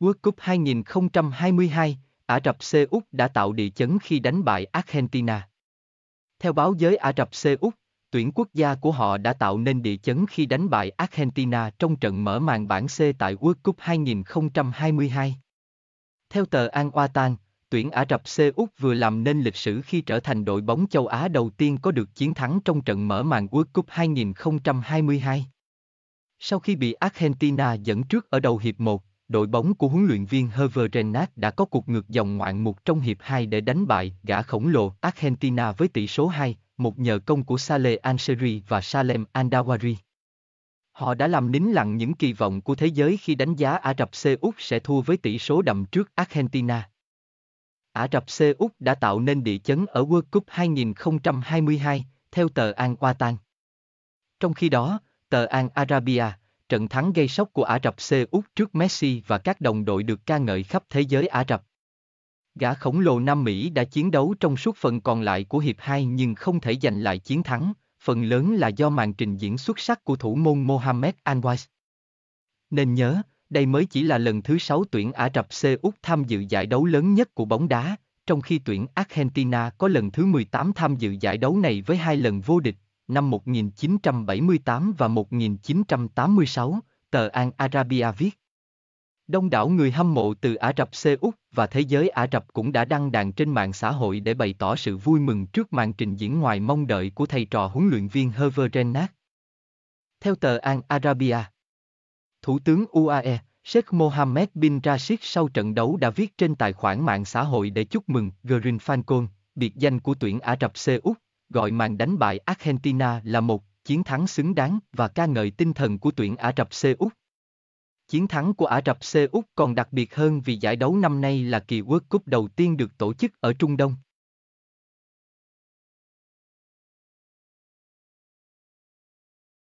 World Cup 2022, Ả Rập Xê Út đã tạo địa chấn khi đánh bại Argentina. Theo báo giới Ả Rập Xê Út, tuyển quốc gia của họ đã tạo nên địa chấn khi đánh bại Argentina trong trận mở màn bảng C tại World Cup 2022. Theo tờ Al Watan, tuyển Ả Rập Xê Út vừa làm nên lịch sử khi trở thành đội bóng châu Á đầu tiên có được chiến thắng trong trận mở màn World Cup 2022. Sau khi bị Argentina dẫn trước ở đầu hiệp 1, đội bóng của huấn luyện viên Hervé Renat đã có cuộc ngược dòng ngoạn mục trong hiệp 2 để đánh bại gã khổng lồ Argentina với tỷ số 2, một nhờ công của Saleh Anseri và Salem Andawari. Họ đã làm nín lặng những kỳ vọng của thế giới khi đánh giá Ả Rập Xê Út sẽ thua với tỷ số đậm trước Argentina. Ả Rập Xê Út đã tạo nên địa chấn ở World Cup 2022, theo tờ Al Watan. Trong khi đó, tờ Al Arabia, trận thắng gây sốc của Ả Rập C Úc trước Messi và các đồng đội được ca ngợi khắp thế giới Ả Rập. Gã khổng lồ Nam Mỹ đã chiến đấu trong suốt phần còn lại của hiệp 2 nhưng không thể giành lại chiến thắng, phần lớn là do màn trình diễn xuất sắc của thủ môn Mohamed Anwar. Nên nhớ, đây mới chỉ là lần thứ 6 tuyển Ả Rập C Úc tham dự giải đấu lớn nhất của bóng đá, trong khi tuyển Argentina có lần thứ 18 tham dự giải đấu này với hai lần vô địch năm 1978 và 1986, tờ An Arabia viết. Đông đảo người hâm mộ từ Ả Rập Xê Úc và thế giới Ả Rập cũng đã đăng đàn trên mạng xã hội để bày tỏ sự vui mừng trước màn trình diễn ngoài mong đợi của thầy trò huấn luyện viên Hervé Renard. Theo tờ An Arabia, Thủ tướng UAE, Sheikh Mohammed bin Rashid sau trận đấu đã viết trên tài khoản mạng xã hội để chúc mừng Green Falcon, biệt danh của tuyển Ả Rập Xê Úc, gọi màn đánh bại Argentina là một chiến thắng xứng đáng và ca ngợi tinh thần của tuyển Ả Rập Xê út. Chiến thắng của Ả Rập Xê út còn đặc biệt hơn vì giải đấu năm nay là kỳ World Cup đầu tiên được tổ chức ở Trung Đông.